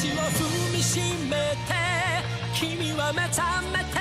地を踏みしめて君は目覚めて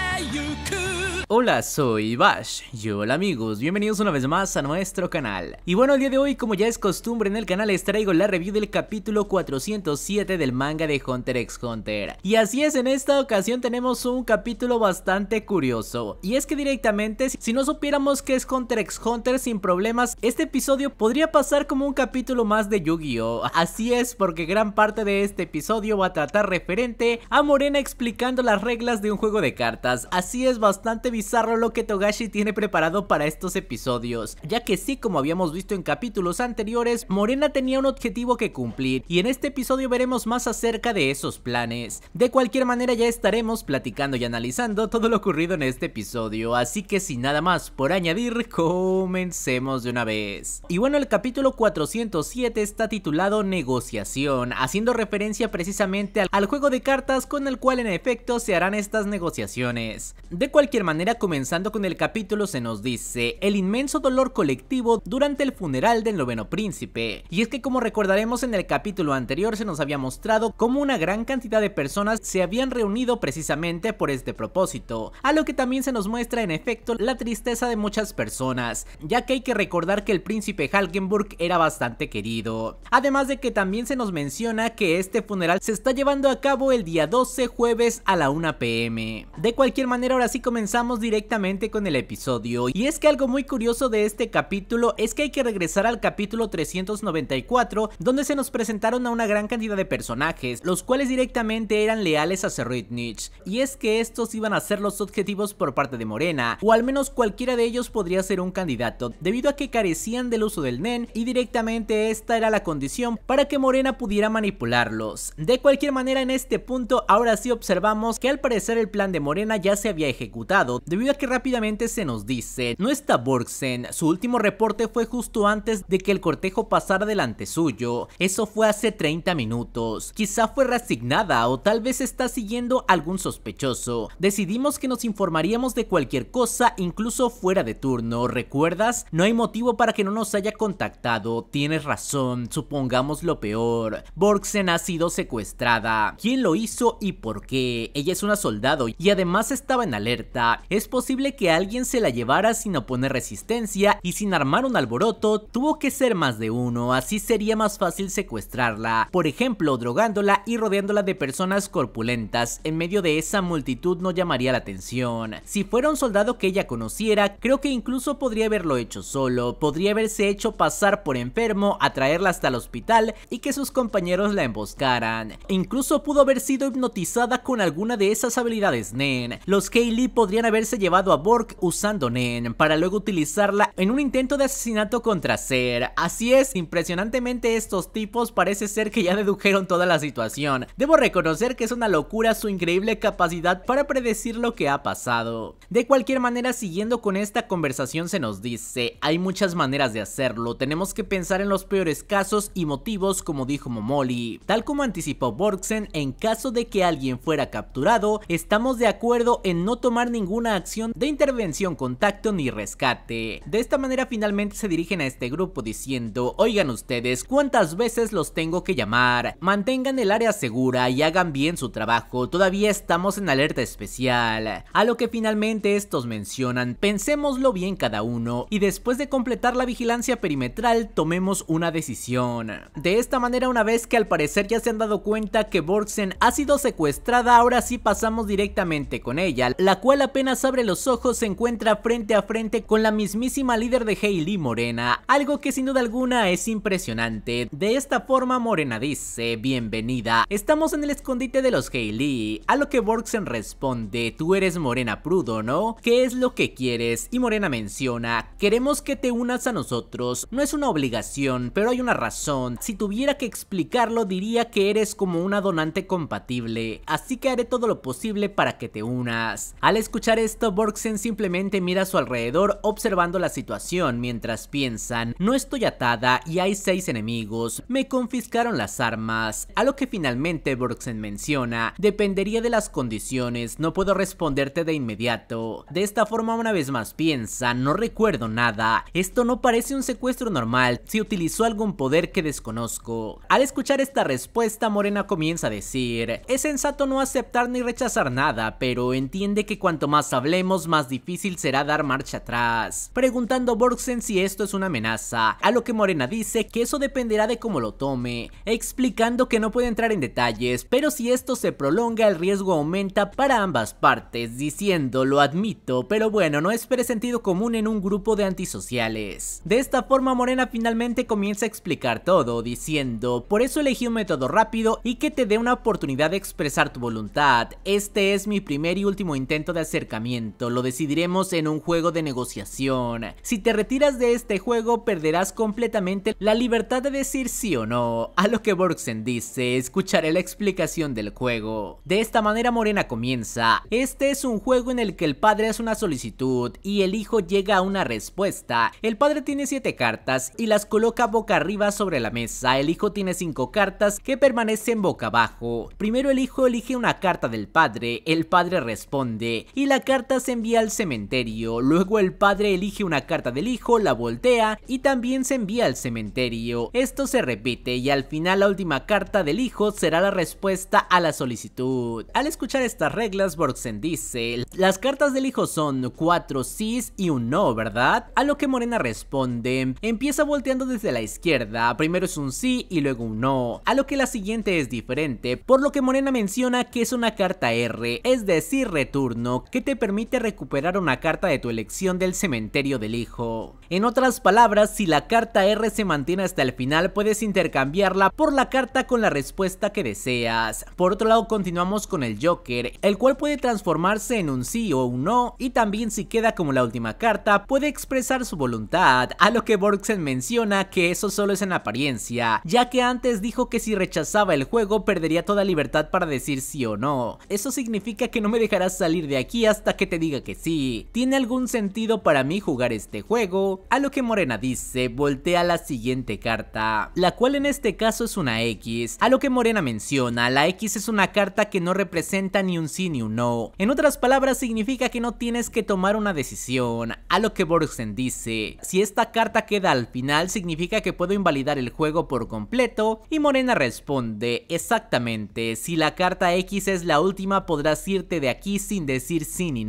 Hola, soy Bash. Y hola amigos, bienvenidos una vez más a nuestro canal. Y bueno, el día de hoy, como ya es costumbre en el canal, les traigo la review del capítulo 407 del manga de Hunter x Hunter. Y así es, en esta ocasión tenemos un capítulo bastante curioso. Y es que directamente, si no supiéramos que es Hunter x Hunter sin problemas, este episodio podría pasar como un capítulo más de Yu-Gi-Oh! Así es, porque gran parte de este episodio va a tratar referente a Morena explicando las reglas de un juego de cartas. Así es bastante bizarro lo que Togashi tiene preparado para estos episodios, ya que sí, como habíamos visto en capítulos anteriores, Morena tenía un objetivo que cumplir y en este episodio veremos más acerca de esos planes. De cualquier manera ya estaremos platicando y analizando todo lo ocurrido en este episodio, así que sin nada más por añadir, comencemos de una vez. Y bueno, el capítulo 407 está titulado Negociación, haciendo referencia precisamente al juego de cartas con el cual en efecto se harán estas negociaciones. De cualquier manera, comenzando con el capítulo, se nos dice el inmenso dolor colectivo durante el funeral del noveno príncipe. Y es que como recordaremos en el capítulo anterior se nos había mostrado cómo una gran cantidad de personas se habían reunido precisamente por este propósito, a lo que también se nos muestra en efecto la tristeza de muchas personas, ya que hay que recordar que el príncipe Halgenburg era bastante querido. Además de que también se nos menciona que este funeral se está llevando a cabo el día 12 jueves a la 1 pm. De cualquier manera ahora sí comenzamos directamente con el episodio. Y es que algo muy curioso de este capítulo es que hay que regresar al capítulo 394, donde se nos presentaron a una gran cantidad de personajes, los cuales directamente eran leales a Zerritnich. Y es que estos iban a ser los objetivos por parte de Morena, o al menos cualquiera de ellos podría ser un candidato, debido a que carecían del uso del NEN y directamente esta era la condición para que Morena pudiera manipularlos. De cualquier manera en este punto ahora sí observamos que al parecer el plan de Morena ya se había ejecutado, debido a que rápidamente se nos dice, no está Borgsen, su último reporte fue justo antes de que el cortejo pasara delante suyo, eso fue hace 30 minutos, quizá fue resignada o tal vez está siguiendo algún sospechoso, decidimos que nos informaríamos de cualquier cosa incluso fuera de turno, ¿recuerdas? No hay motivo para que no nos haya contactado, tienes razón, supongamos lo peor, Borgsen ha sido secuestrada, ¿quién lo hizo y por qué? Ella es una soldado y además estaba en alerta, es posible que alguien se la llevara sin oponer resistencia y sin armar un alboroto, tuvo que ser más de uno, así sería más fácil secuestrarla, por ejemplo drogándola y rodeándola de personas corpulentas, en medio de esa multitud no llamaría la atención. Si fuera un soldado que ella conociera, creo que incluso podría haberlo hecho solo, podría haberse hecho pasar por enfermo, atraerla hasta el hospital y que sus compañeros la emboscaran. Incluso pudo haber sido hipnotizada con alguna de esas habilidades Nen. Los Kaylee podrían haber llevado a Borg usando Nen, para luego utilizarla en un intento de asesinato contra Ser. Así es, impresionantemente estos tipos parece ser que ya dedujeron toda la situación. Debo reconocer que es una locura su increíble capacidad para predecir lo que ha pasado. De cualquier manera, siguiendo con esta conversación se nos dice, hay muchas maneras de hacerlo, tenemos que pensar en los peores casos y motivos como dijo Momoli. Tal como anticipó Borgsen, en caso de que alguien fuera capturado, estamos de acuerdo en no tomar ninguna acción de intervención, contacto ni rescate. De esta manera finalmente se dirigen a este grupo diciendo, oigan ustedes, ¿cuántas veces los tengo que llamar? Mantengan el área segura y hagan bien su trabajo, todavía estamos en alerta especial. A lo que finalmente estos mencionan, pensémoslo bien cada uno y después de completar la vigilancia perimetral tomemos una decisión. De esta manera una vez que al parecer ya se han dado cuenta que Borgsen ha sido secuestrada, ahora sí pasamos directamente con ella, la cual apenas abre los ojos se encuentra frente a frente con la mismísima líder de Hailey Morena, algo que sin duda alguna es impresionante. De esta forma Morena dice, bienvenida, estamos en el escondite de los Hailey, a lo que Borgsen responde, tú eres Morena Prudo, ¿no? ¿Qué es lo que quieres? Y Morena menciona, queremos que te unas a nosotros, no es una obligación, pero hay una razón, si tuviera que explicarlo diría que eres como una donante compatible, así que haré todo lo posible para que te unas. Al escuchar esto, Borgsen simplemente mira a su alrededor observando la situación mientras piensan, no estoy atada y hay seis enemigos, me confiscaron las armas, a lo que finalmente Borgsen menciona, dependería de las condiciones, no puedo responderte de inmediato. De esta forma una vez más piensa, no recuerdo nada, esto no parece un secuestro normal, si utilizó algún poder que desconozco. Al escuchar esta respuesta, Morena comienza a decir, es sensato no aceptar ni rechazar nada, pero entiende que cuanto más hablemos, más difícil será dar marcha atrás. Preguntando Borgsen si esto es una amenaza, a lo que Morena dice que eso dependerá de cómo lo tome, explicando que no puede entrar en detalles, pero si esto se prolonga el riesgo aumenta para ambas partes, diciendo lo admito, pero bueno, no es sentido común en un grupo de antisociales. De esta forma Morena finalmente comienza a explicar todo, diciendo, por eso elegí un método rápido y que te dé una oportunidad de expresar tu voluntad, este es mi primer y último intento de acercamiento lo decidiremos en un juego de negociación. Si te retiras de este juego perderás completamente la libertad de decir sí o no, a lo que Borgsen dice, escucharé la explicación del juego. De esta manera Morena comienza, este es un juego en el que el padre hace una solicitud y el hijo llega a una respuesta. El padre tiene siete cartas y las coloca boca arriba sobre la mesa, el hijo tiene cinco cartas que permanecen boca abajo. Primero el hijo elige una carta del padre, el padre responde y la carta carta se envía al cementerio, luego el padre elige una carta del hijo, la voltea y también se envía al cementerio. Esto se repite y al final la última carta del hijo será la respuesta a la solicitud. Al escuchar estas reglas, Borgsen dice, las cartas del hijo son cuatro sís y un no, ¿verdad? A lo que Morena responde, empieza volteando desde la izquierda, primero es un sí y luego un no, a lo que la siguiente es diferente, por lo que Morena menciona que es una carta R, es decir, retorno, que te permite permite recuperar una carta de tu elección del cementerio del hijo. En otras palabras, si la carta R se mantiene hasta el final, puedes intercambiarla por la carta con la respuesta que deseas. Por otro lado, continuamos con el Joker, el cual puede transformarse en un sí o un no, y también si queda como la última carta, puede expresar su voluntad, a lo que Borgsen menciona que eso solo es en apariencia, ya que antes dijo que si rechazaba el juego perdería toda libertad para decir sí o no. Eso significa que no me dejarás salir de aquí hasta que te diga que sí, ¿tiene algún sentido para mí jugar este juego? A lo que Morena dice, voltea la siguiente carta, la cual en este caso es una X. A lo que Morena menciona, la X es una carta que no representa ni un sí ni un no. En otras palabras, significa que no tienes que tomar una decisión. A lo que Borgsen dice, si esta carta queda al final, significa que puedo invalidar el juego por completo. Y Morena responde, exactamente, si la carta X es la última, podrás irte de aquí sin decir sí ni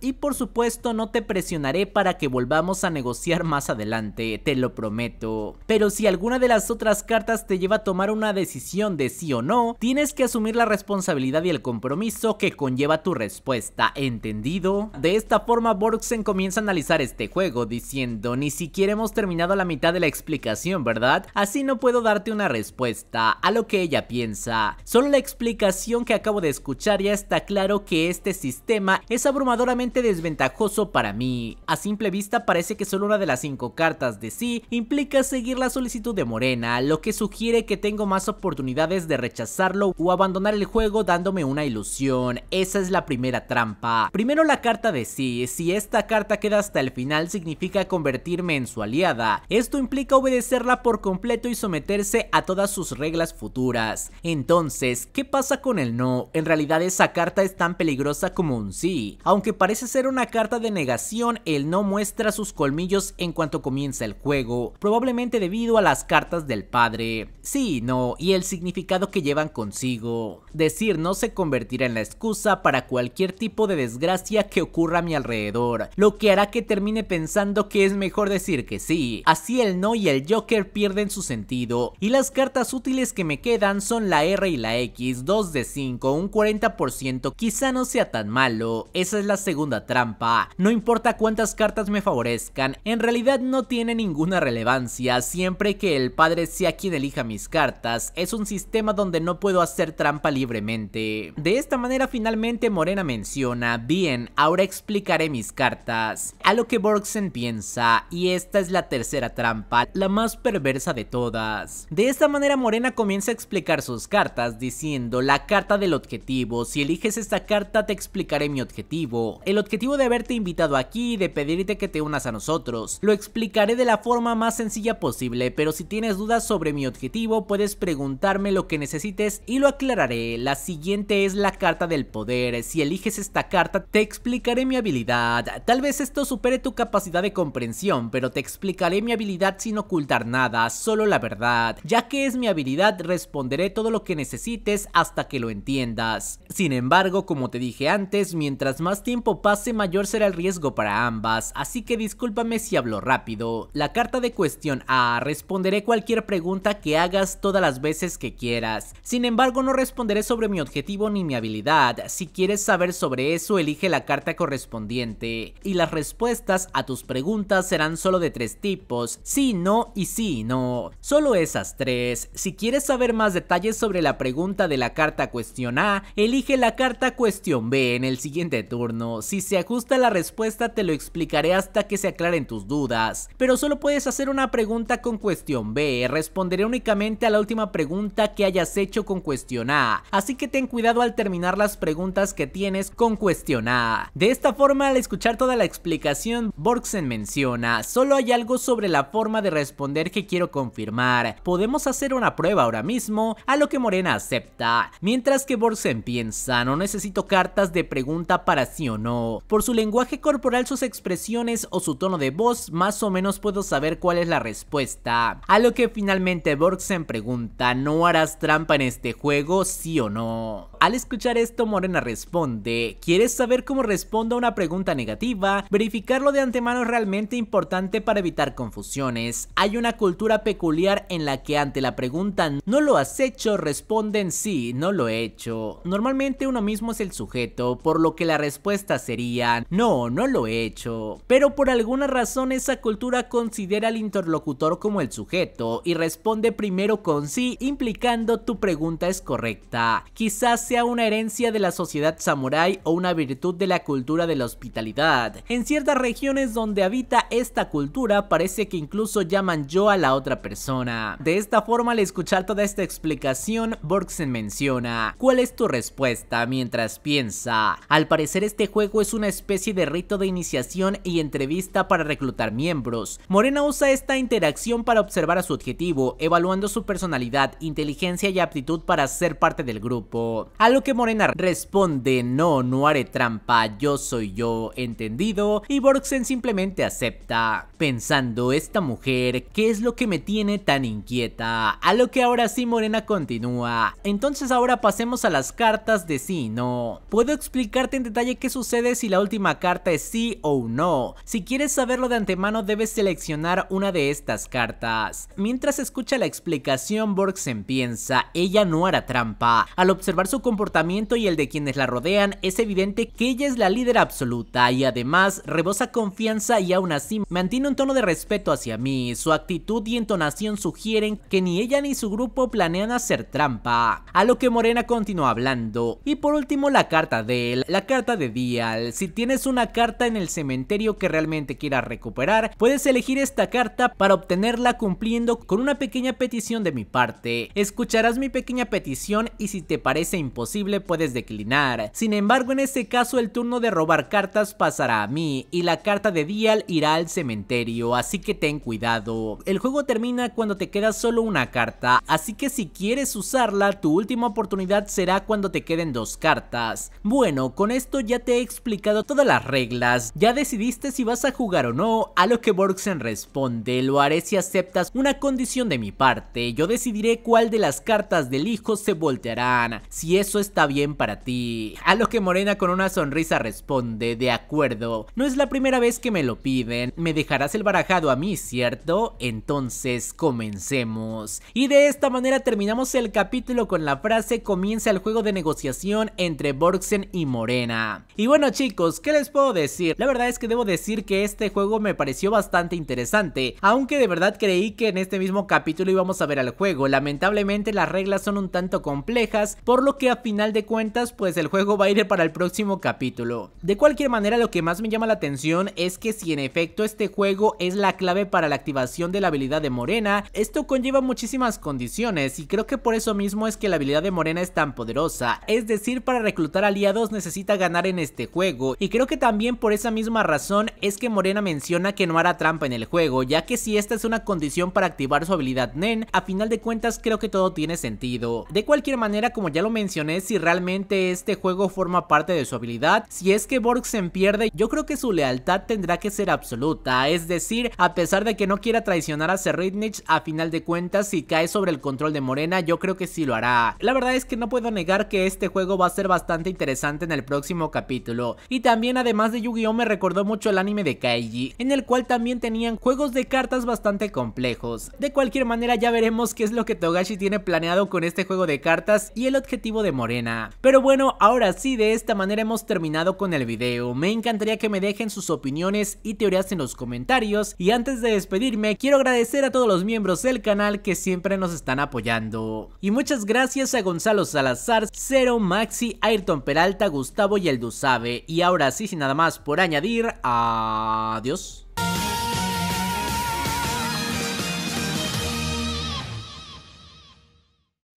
y por supuesto no te presionaré para que volvamos a negociar más adelante, te lo prometo. Pero si alguna de las otras cartas te lleva a tomar una decisión de sí o no, tienes que asumir la responsabilidad y el compromiso que conlleva tu respuesta, ¿entendido? De esta forma Borgsen comienza a analizar este juego diciendo, ni siquiera hemos terminado la mitad de la explicación, ¿verdad? Así no puedo darte una respuesta a lo que ella piensa. Solo la explicación que acabo de escuchar ya está claro que este sistema es abrumadoramente desventajoso para mí. A simple vista parece que solo una de las cinco cartas de sí implica seguir la solicitud de Morena, lo que sugiere que tengo más oportunidades de rechazarlo o abandonar el juego dándome una ilusión. Esa es la primera trampa. Primero la carta de sí, si esta carta queda hasta el final significa convertirme en su aliada. Esto implica obedecerla por completo y someterse a todas sus reglas futuras. Entonces, ¿qué pasa con el no? En realidad esa carta es tan peligrosa como un sí. Aunque parece ser una carta de negación, el no muestra sus colmillos en cuanto comienza el juego, probablemente debido a las cartas del padre. Sí no, y el significado que llevan consigo. Decir no se convertirá en la excusa para cualquier tipo de desgracia que ocurra a mi alrededor, lo que hará que termine pensando que es mejor decir que sí. Así el no y el Joker pierden su sentido, y las cartas útiles que me quedan son la R y la X, 2 de 5, un 40%, quizá no sea tan malo, es es la segunda trampa. No importa cuántas cartas me favorezcan, en realidad no tiene ninguna relevancia, siempre que el padre sea quien elija mis cartas, es un sistema donde no puedo hacer trampa libremente. De esta manera finalmente Morena menciona, bien, ahora explicaré mis cartas. A lo que Borgsen piensa, y esta es la tercera trampa, la más perversa de todas. De esta manera Morena comienza a explicar sus cartas, diciendo la carta del objetivo, si eliges esta carta te explicaré mi objetivo el objetivo de haberte invitado aquí y de pedirte que te unas a nosotros. Lo explicaré de la forma más sencilla posible, pero si tienes dudas sobre mi objetivo puedes preguntarme lo que necesites y lo aclararé. La siguiente es la carta del poder, si eliges esta carta te explicaré mi habilidad. Tal vez esto supere tu capacidad de comprensión, pero te explicaré mi habilidad sin ocultar nada, solo la verdad. Ya que es mi habilidad responderé todo lo que necesites hasta que lo entiendas. Sin embargo, como te dije antes, mientras más tiempo pase mayor será el riesgo para ambas, así que discúlpame si hablo rápido. La carta de cuestión A, responderé cualquier pregunta que hagas todas las veces que quieras. Sin embargo, no responderé sobre mi objetivo ni mi habilidad. Si quieres saber sobre eso, elige la carta correspondiente. Y las respuestas a tus preguntas serán solo de tres tipos, sí, no y sí, no. Solo esas tres. Si quieres saber más detalles sobre la pregunta de la carta cuestión A, elige la carta cuestión B en el siguiente turno. Si se ajusta la respuesta te lo explicaré hasta que se aclaren tus dudas, pero solo puedes hacer una pregunta con cuestión B, responderé únicamente a la última pregunta que hayas hecho con cuestión A, así que ten cuidado al terminar las preguntas que tienes con cuestión A. De esta forma al escuchar toda la explicación, Borgsen menciona, solo hay algo sobre la forma de responder que quiero confirmar, podemos hacer una prueba ahora mismo, a lo que Morena acepta, mientras que Borgsen piensa, no necesito cartas de pregunta para no. Por su lenguaje corporal, sus expresiones o su tono de voz, más o menos puedo saber cuál es la respuesta. A lo que finalmente Borgsen pregunta, ¿no harás trampa en este juego, sí o no? Al escuchar esto, Morena responde, ¿quieres saber cómo respondo a una pregunta negativa? Verificarlo de antemano es realmente importante para evitar confusiones. Hay una cultura peculiar en la que ante la pregunta ¿no lo has hecho? responden sí, no lo he hecho. Normalmente uno mismo es el sujeto, por lo que la respuesta sería no, no lo he hecho. Pero por alguna razón esa cultura considera al interlocutor como el sujeto y responde primero con sí, implicando tu pregunta es correcta. Quizás sea una herencia de la sociedad samurái o una virtud de la cultura de la hospitalidad. En ciertas regiones donde habita esta cultura parece que incluso llaman yo a la otra persona. De esta forma al escuchar toda esta explicación, Borgsen menciona, ¿cuál es tu respuesta mientras piensa? Al parecer este juego es una especie de rito de iniciación y entrevista para reclutar miembros. Morena usa esta interacción para observar a su objetivo, evaluando su personalidad, inteligencia y aptitud para ser parte del grupo. A lo que Morena responde, no, no haré trampa, yo soy yo, entendido. Y Borgsen simplemente acepta, pensando, esta mujer, ¿qué es lo que me tiene tan inquieta? A lo que ahora sí Morena continúa. Entonces ahora pasemos a las cartas de sí y no. Puedo explicarte en detalle qué sucede si la última carta es sí o no. Si quieres saberlo de antemano debes seleccionar una de estas cartas. Mientras escucha la explicación, Borgsen piensa, ella no hará trampa. Al observar su comportamiento y el de quienes la rodean, es evidente que ella es la líder absoluta y además rebosa confianza y aún así mantiene un tono de respeto hacia mí. Su actitud y entonación sugieren que ni ella ni su grupo planean hacer trampa. A lo que Morena continúa hablando. Y por último la carta de él, la carta de Dial. Si tienes una carta en el cementerio que realmente quieras recuperar, puedes elegir esta carta para obtenerla cumpliendo con una pequeña petición de mi parte. Escucharás mi pequeña petición y si te parece importante puedes declinar. Sin embargo, en este caso el turno de robar cartas pasará a mí y la carta de Dial irá al cementerio, así que ten cuidado. El juego termina cuando te queda solo una carta, así que si quieres usarla, tu última oportunidad será cuando te queden dos cartas. Bueno, con esto ya te he explicado todas las reglas, ya decidiste si vas a jugar o no, a lo que Borgsen responde, lo haré si aceptas una condición de mi parte, yo decidiré cuál de las cartas del hijo se voltearán, si eso está bien para ti. A lo que Morena con una sonrisa responde, de acuerdo, no es la primera vez que me lo piden, me dejarás el barajado a mí, ¿cierto? Entonces comencemos. Y de esta manera terminamos el capítulo con la frase comienza el juego de negociación entre Borgsen y Morena. Y bueno chicos, ¿qué les puedo decir? La verdad es que debo decir que este juego me pareció bastante interesante, aunque de verdad creí que en este mismo capítulo íbamos a ver al juego, lamentablemente las reglas son un tanto complejas, por lo que a final de cuentas pues el juego va a ir para el próximo capítulo. De cualquier manera lo que más me llama la atención es que si en efecto este juego es la clave para la activación de la habilidad de Morena, esto conlleva muchísimas condiciones y creo que por eso mismo es que la habilidad de Morena es tan poderosa, es decir para reclutar aliados necesita ganar en este juego y creo que también por esa misma razón es que Morena menciona que no hará trampa en el juego ya que si esta es una condición para activar su habilidad Nen, a final de cuentas creo que todo tiene sentido. De cualquier manera como ya lo mencioné si realmente este juego forma parte de su habilidad. Si es que se pierde, yo creo que su lealtad tendrá que ser absoluta. Es decir, a pesar de que no quiera traicionar a Serritnich a final de cuentas, si cae sobre el control de Morena, yo creo que sí lo hará. La verdad es que no puedo negar que este juego va a ser bastante interesante en el próximo capítulo. Y también, además de Yu-Gi-Oh! me recordó mucho el anime de Kaiji, en el cual también tenían juegos de cartas bastante complejos. De cualquier manera, ya veremos qué es lo que Togashi tiene planeado con este juego de cartas y el objetivo de morena. Pero bueno, ahora sí, de esta manera hemos terminado con el video. Me encantaría que me dejen sus opiniones y teorías en los comentarios. Y antes de despedirme, quiero agradecer a todos los miembros del canal que siempre nos están apoyando. Y muchas gracias a Gonzalo Salazar, Cero, Maxi, Ayrton Peralta, Gustavo y el sabe Y ahora sí, sin nada más por añadir, adiós.